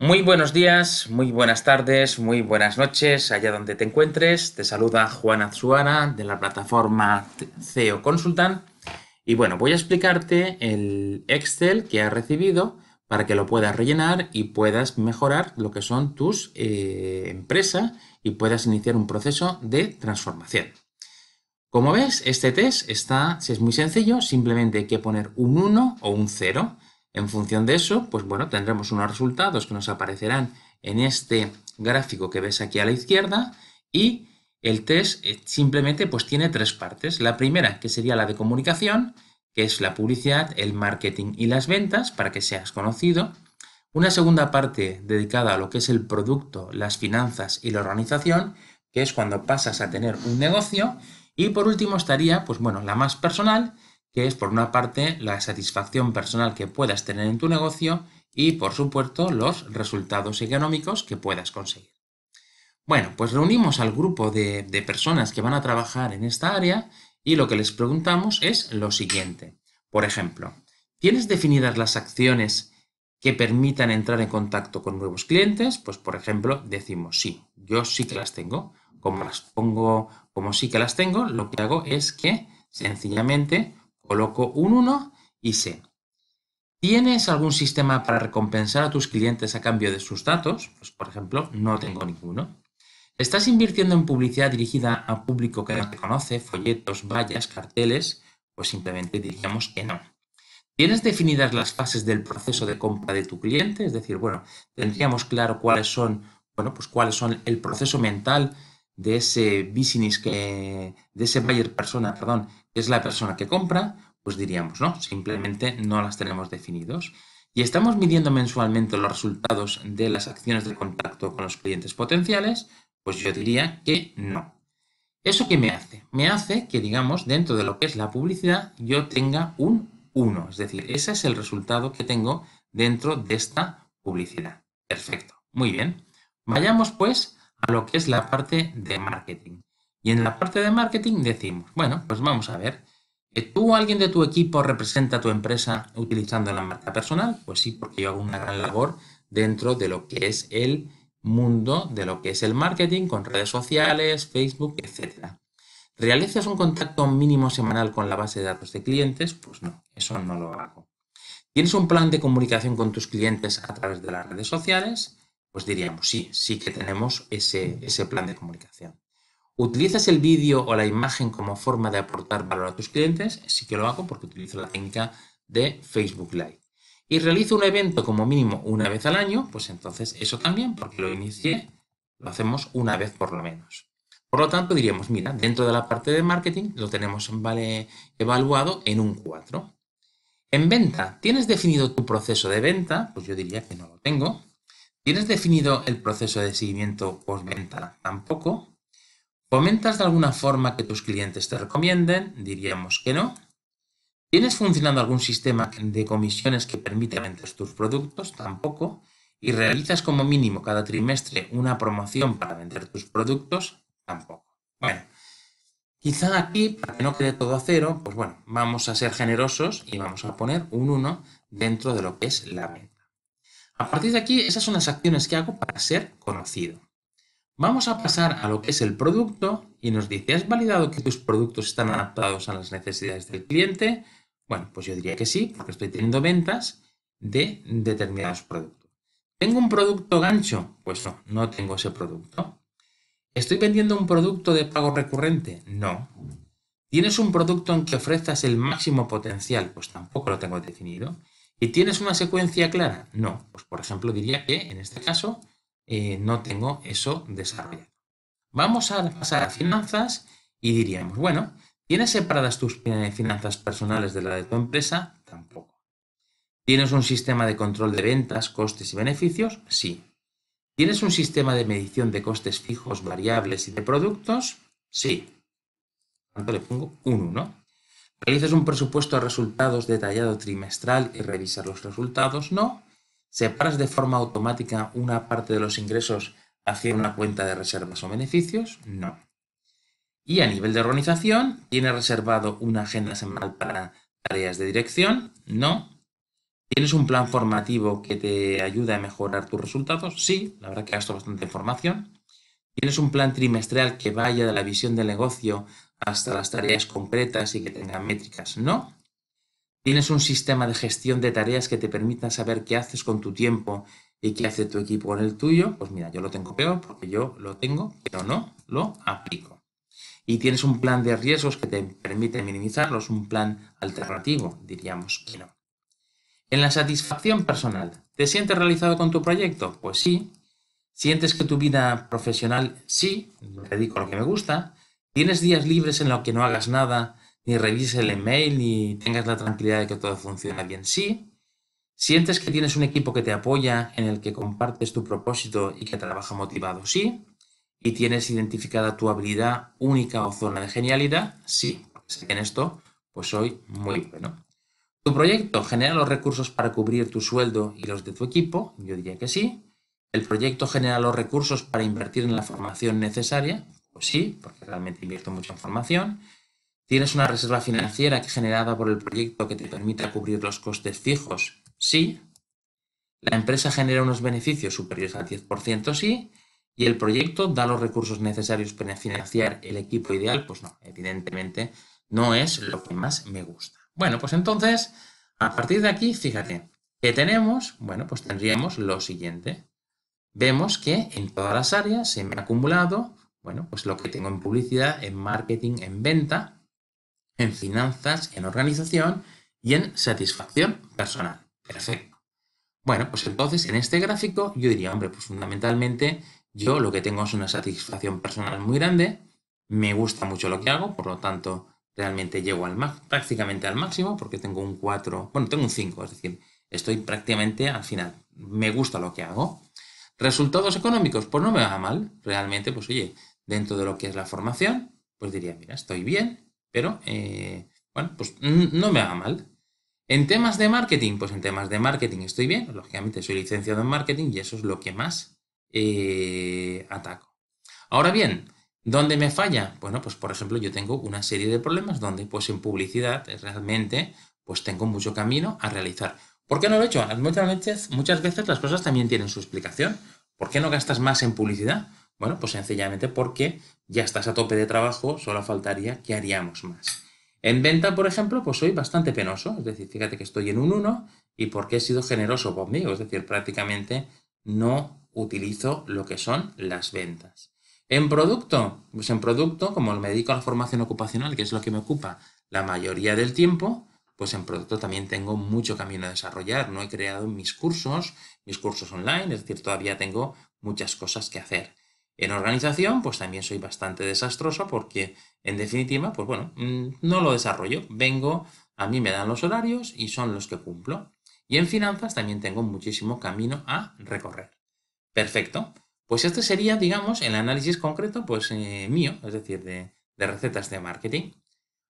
Muy buenos días, muy buenas tardes, muy buenas noches, allá donde te encuentres. Te saluda Juana Azuana de la plataforma CEO Consultant. Y bueno, voy a explicarte el Excel que has recibido para que lo puedas rellenar y puedas mejorar lo que son tus eh, empresas y puedas iniciar un proceso de transformación. Como ves, este test está, si es muy sencillo, simplemente hay que poner un 1 o un 0 en función de eso, pues bueno, tendremos unos resultados que nos aparecerán en este gráfico que ves aquí a la izquierda y el test eh, simplemente pues tiene tres partes. La primera, que sería la de comunicación, que es la publicidad, el marketing y las ventas, para que seas conocido. Una segunda parte dedicada a lo que es el producto, las finanzas y la organización, que es cuando pasas a tener un negocio. Y por último estaría, pues bueno, la más personal, que es por una parte la satisfacción personal que puedas tener en tu negocio y por supuesto los resultados económicos que puedas conseguir. Bueno, pues reunimos al grupo de, de, personas que van a trabajar en esta área y lo que les preguntamos es lo siguiente. Por ejemplo, ¿tienes definidas las acciones que permitan entrar en contacto con nuevos clientes? Pues por ejemplo, decimos sí, yo sí que las tengo. Como las pongo, como sí que las tengo, lo que hago es que sencillamente Coloco un 1 y sé. ¿Tienes algún sistema para recompensar a tus clientes a cambio de sus datos? Pues, por ejemplo, no tengo ninguno. ¿Estás invirtiendo en publicidad dirigida a público que no te conoce, folletos, vallas, carteles? Pues simplemente diríamos que no. ¿Tienes definidas las fases del proceso de compra de tu cliente? Es decir, bueno, tendríamos claro cuáles son, bueno, pues cuáles son el proceso mental de ese business que, de ese buyer persona, perdón, que es la persona que compra, pues diríamos, no, simplemente no las tenemos definidos. Y estamos midiendo mensualmente los resultados de las acciones de contacto con los clientes potenciales, pues yo diría que no. ¿Eso qué me hace? Me hace que, digamos, dentro de lo que es la publicidad, yo tenga un 1. Es decir, ese es el resultado que tengo dentro de esta publicidad. Perfecto. Muy bien. Vayamos pues a lo que es la parte de marketing. Y en la parte de marketing decimos, bueno, pues vamos a ver, ¿tú alguien de tu equipo representa a tu empresa utilizando la marca personal? Pues sí, porque yo hago una gran labor dentro de lo que es el mundo, de lo que es el marketing con redes sociales, Facebook, etc. ¿Realizas un contacto mínimo semanal con la base de datos de clientes? Pues no, eso no lo hago. ¿Tienes un plan de comunicación con tus clientes a través de las redes sociales? pues diríamos, sí, sí que tenemos ese, plan de comunicación. ¿Utilizas el vídeo o la imagen como forma de aportar valor a tus clientes? Sí que lo hago porque utilizo la técnica de Facebook Live. Y realizo un evento como mínimo una vez al año, pues entonces eso también, porque lo inicié, lo hacemos una vez por lo menos. Por lo tanto, diríamos, mira, dentro de la parte de marketing lo tenemos evaluado en un 4. En venta, ¿tienes definido tu proceso de venta? Pues yo diría que no lo tengo, ¿Tienes definido el proceso de seguimiento postventa? Tampoco. ¿Fomentas de alguna forma que tus clientes te recomienden? Diríamos que no. ¿Tienes funcionando algún sistema de comisiones que permite vender tus productos? Tampoco. ¿Y realizas como mínimo cada trimestre una promoción para vender tus productos? Tampoco. Bueno, quizá aquí, para que no quede todo a cero, pues bueno, vamos a ser generosos y vamos a poner un 1 dentro de lo que es la venta. A partir de aquí, esas son las acciones que hago para ser conocido. Vamos a pasar a lo que es el producto y nos dice, ¿has validado que tus productos están adaptados a las necesidades del cliente? Bueno, pues yo diría que sí, porque estoy teniendo ventas de determinados productos. ¿Tengo un producto gancho? Pues no, no tengo ese producto. ¿Estoy vendiendo un producto de pago recurrente? No. ¿Tienes un producto en que ofrezcas el máximo potencial? Pues tampoco lo tengo definido. ¿Y tienes una secuencia clara? No. Pues por ejemplo diría que en este caso eh, no tengo eso desarrollado. Vamos a pasar a finanzas y diríamos, bueno, ¿tienes separadas tus eh, finanzas personales de la de tu empresa? Tampoco. ¿Tienes un sistema de control de ventas, costes y beneficios? Sí. ¿Tienes un sistema de medición de costes fijos, variables y de productos? Sí. Por tanto, le pongo un 1. ¿Realizas un presupuesto de resultados detallado trimestral y revisas los resultados? No. ¿Separas de forma automática una parte de los ingresos hacia una cuenta de reservas o beneficios? No. Y a nivel de organización, ¿tienes reservado una agenda semanal para tareas de dirección? No. ¿Tienes un plan formativo que te ayude a mejorar tus resultados? Sí, la verdad que gasto bastante información. ¿Tienes un plan trimestral que vaya de la visión del negocio hasta las tareas concretas y que tengan métricas. No. Tienes un sistema de gestión de tareas que te permita saber qué haces con tu tiempo y qué hace tu equipo con el tuyo. Pues mira, yo lo tengo peor porque yo lo tengo, pero no lo aplico. Y tienes un plan de riesgos que te permite minimizarlos, un plan alternativo, diríamos que no. En la satisfacción personal, ¿te sientes realizado con tu proyecto? Pues sí. ¿Sientes que tu vida profesional sí? Me dedico a lo que me gusta. ¿Tienes días libres en los que no hagas nada, ni revises el email, ni tengas la tranquilidad de que todo funciona bien? Sí. ¿Sientes que tienes un equipo que te apoya, en el que compartes tu propósito y que trabaja motivado? Sí. ¿Y tienes identificada tu habilidad única o zona de genialidad? Sí. Pues en esto, pues soy muy bueno. ¿Tu proyecto genera los recursos para cubrir tu sueldo y los de tu equipo? Yo diría que sí. ¿El proyecto genera los recursos para invertir en la formación necesaria? Pues sí, porque realmente invierto mucha información. ¿Tienes una reserva financiera generada por el proyecto que te permita cubrir los costes fijos? Sí. ¿La empresa genera unos beneficios superiores al 10%? Sí. ¿Y el proyecto da los recursos necesarios para financiar el equipo ideal? Pues no, evidentemente no es lo que más me gusta. Bueno, pues entonces, a partir de aquí, fíjate, ¿qué tenemos? Bueno, pues tendríamos lo siguiente. Vemos que en todas las áreas se me ha acumulado bueno, pues lo que tengo en publicidad, en marketing, en venta, en finanzas, en organización y en satisfacción personal. Perfecto. Bueno, pues entonces en este gráfico yo diría, hombre, pues fundamentalmente yo lo que tengo es una satisfacción personal muy grande, me gusta mucho lo que hago, por lo tanto realmente llego al prácticamente al máximo porque tengo un 4, bueno, tengo un 5, es decir, estoy prácticamente al final, me gusta lo que hago. ¿Resultados económicos? Pues no me haga mal. Realmente, pues oye, dentro de lo que es la formación, pues diría, mira, estoy bien, pero eh, bueno, pues no me haga mal. En temas de marketing, pues en temas de marketing estoy bien, lógicamente soy licenciado en marketing y eso es lo que más eh, ataco. Ahora bien, ¿dónde me falla? Bueno, pues por ejemplo yo tengo una serie de problemas donde pues en publicidad realmente pues tengo mucho camino a realizar. ¿Por qué no lo he hecho? Muchas veces, muchas veces las cosas también tienen su explicación. ¿Por qué no gastas más en publicidad? Bueno, pues sencillamente porque ya estás a tope de trabajo, solo faltaría que haríamos más. En venta, por ejemplo, pues soy bastante penoso, es decir, fíjate que estoy en un 1 y porque he sido generoso conmigo, es decir, prácticamente no utilizo lo que son las ventas. En producto, pues en producto, como me dedico a la formación ocupacional, que es lo que me ocupa la mayoría del tiempo, pues en producto también tengo mucho camino a desarrollar. No he creado mis cursos, mis cursos online, es decir, todavía tengo muchas cosas que hacer. En organización, pues también soy bastante desastroso porque, en definitiva, pues bueno, mm, no lo desarrollo. Vengo, a mí me dan los horarios y son los que cumplo. Y en finanzas también tengo muchísimo camino a recorrer. Perfecto. Pues este sería, digamos, el análisis concreto, pues eh, mío, es decir, de recetas de marketing.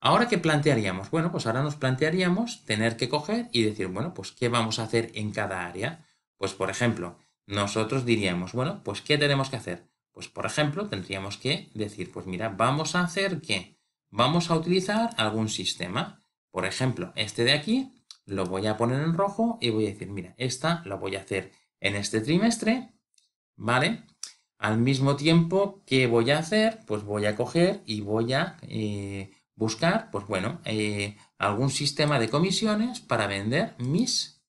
Ahora, ¿qué plantearíamos? Bueno, pues ahora nos plantearíamos tener que coger y decir, bueno, pues ¿qué vamos a hacer en cada área? Pues, por ejemplo, nosotros diríamos, bueno, pues ¿qué tenemos que hacer? Pues, por ejemplo, tendríamos que decir, pues mira, vamos a hacer que vamos a utilizar algún sistema. Por ejemplo, este de aquí lo voy a poner en rojo y voy a decir, mira, esta lo voy a hacer en este trimestre, ¿vale? Al mismo tiempo, ¿qué voy a hacer? Pues voy a coger y voy a... Eh, buscar, pues bueno, eh, algún sistema de comisiones para vender mis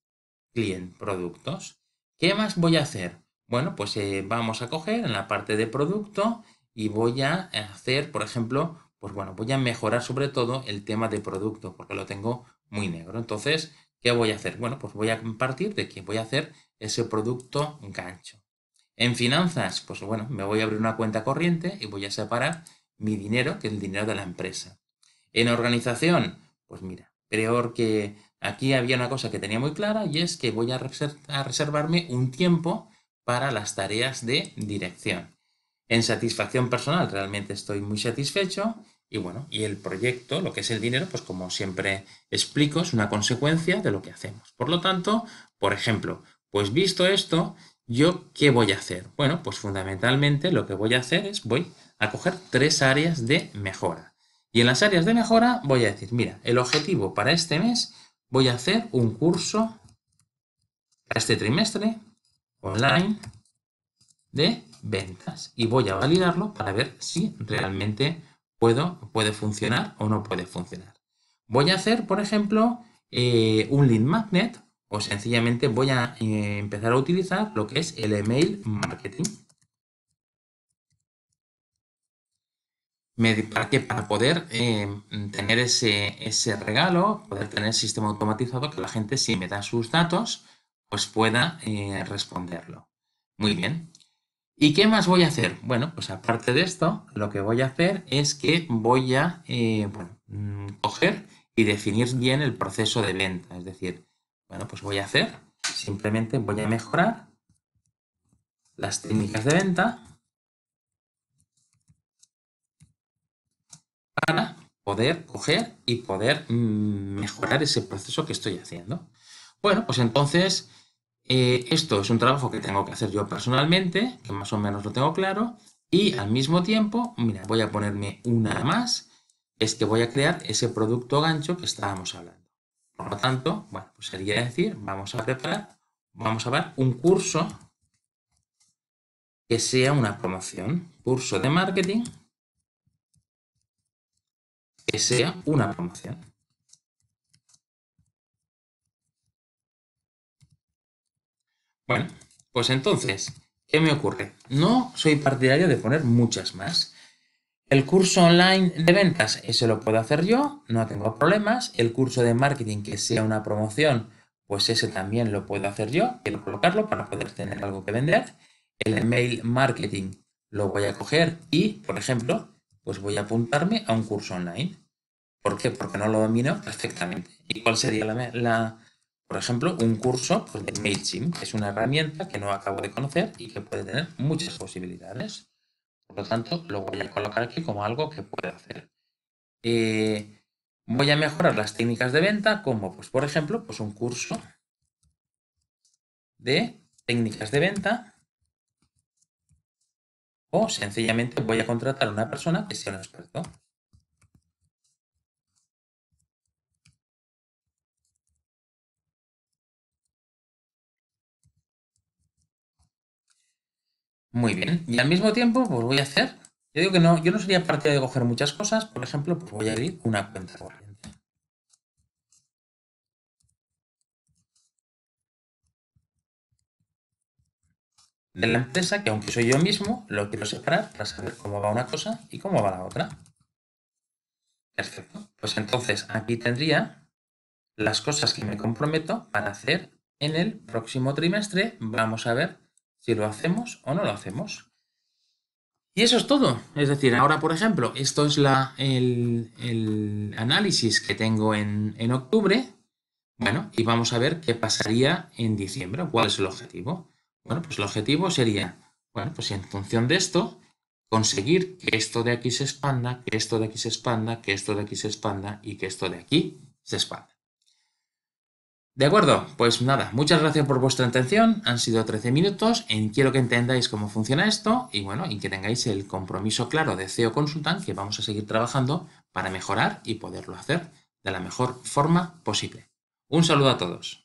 clientes productos. ¿Qué más voy a hacer? Bueno, pues eh, vamos a coger en la parte de producto y voy a hacer, por ejemplo, pues bueno, voy a mejorar sobre todo el tema de producto porque lo tengo muy negro. Entonces, ¿qué voy a hacer? Bueno, pues voy a partir de que voy a hacer ese producto gancho. En finanzas, pues bueno, me voy a abrir una cuenta corriente y voy a separar mi dinero, que es el dinero de la empresa. En organización, pues mira, peor que aquí había una cosa que tenía muy clara y es que voy a, a reservarme un tiempo para las tareas de dirección. En satisfacción personal realmente estoy muy satisfecho y bueno, y el proyecto, lo que es el dinero, pues como siempre explico, es una consecuencia de lo que hacemos. Por lo tanto, por ejemplo, pues visto esto, ¿yo qué voy a hacer? Bueno, pues fundamentalmente lo que voy a hacer es voy a coger tres áreas de mejora. Y en las áreas de mejora voy a decir, mira, el objetivo para este mes voy a hacer un curso para este trimestre online de ventas y voy a validarlo para ver si realmente puedo, puede funcionar o no puede funcionar. Voy a hacer, por ejemplo, eh, un lead magnet o sencillamente voy a eh, empezar a utilizar lo que es el email marketing. para poder eh, tener ese, regalo, poder tener el sistema automatizado que la gente si me da sus datos, pues pueda eh, responderlo. Muy bien. ¿Y qué más voy a hacer? Bueno, pues aparte de esto, lo que voy a hacer es que voy a eh, mm, coger y definir bien el proceso de venta. Es decir, bueno, pues voy a hacer, simplemente voy a mejorar las técnicas de venta coger y poder mm, mejorar ese proceso que estoy haciendo. Bueno, pues entonces eh, esto es un trabajo que tengo que hacer yo personalmente, que más o menos lo tengo claro, y al mismo tiempo, mira, voy a ponerme una más, es que voy a crear ese producto gancho que estábamos hablando. Por lo tanto, bueno, pues sería decir, vamos a preparar, vamos a ver un curso que sea una promoción, curso de marketing que sea una promoción. Bueno, pues entonces, ¿qué me ocurre? No soy partidario de poner muchas más. El curso online de ventas, ese lo puedo hacer yo, no tengo problemas. El curso de marketing que sea una promoción, pues ese también lo puedo hacer yo. Quiero colocarlo para poder tener algo que vender. El email marketing lo voy a coger y, por ejemplo, pues voy a apuntarme a un curso online. ¿Por qué? Porque no lo domino perfectamente. ¿Y cuál sería la, por ejemplo, un curso pues, de MailChimp, es una herramienta que no acabo de conocer y que puede tener muchas posibilidades? Por lo tanto, lo voy a colocar aquí como algo que puedo hacer. Eh, voy a mejorar las técnicas de venta como, pues, por ejemplo, pues un curso de técnicas de venta sencillamente voy a contratar a una persona que sea un experto. Muy bien. Y al mismo tiempo, pues voy a hacer. Yo digo que no, yo no sería parte de coger muchas cosas. Por ejemplo, pues voy a abrir una cuenta de la mm. empresa, que aunque soy yo mismo, lo quiero separar para saber cómo va una cosa y cómo va la otra. Perfecto. Pues entonces aquí tendría las cosas que me comprometo para hacer en el próximo trimestre. Vamos a ver si lo hacemos o no lo hacemos. Y eso es todo. Es decir, ahora, por ejemplo, esto es la, el, análisis que tengo en, en octubre. Bueno, y vamos a ver qué pasaría en diciembre, cuál es el objetivo. Bueno, pues el objetivo sería, bueno, pues en función de esto, conseguir que esto de aquí se expanda, que esto de aquí se expanda, que esto de aquí se expanda y que esto de aquí se expanda. De acuerdo, pues nada, muchas gracias por vuestra atención, han sido 13 minutos, quiero que entendáis cómo funciona esto y bueno, y que tengáis el compromiso claro de CEO Consultant que vamos a seguir trabajando para mejorar y poderlo hacer de la mejor forma posible. Un saludo a todos.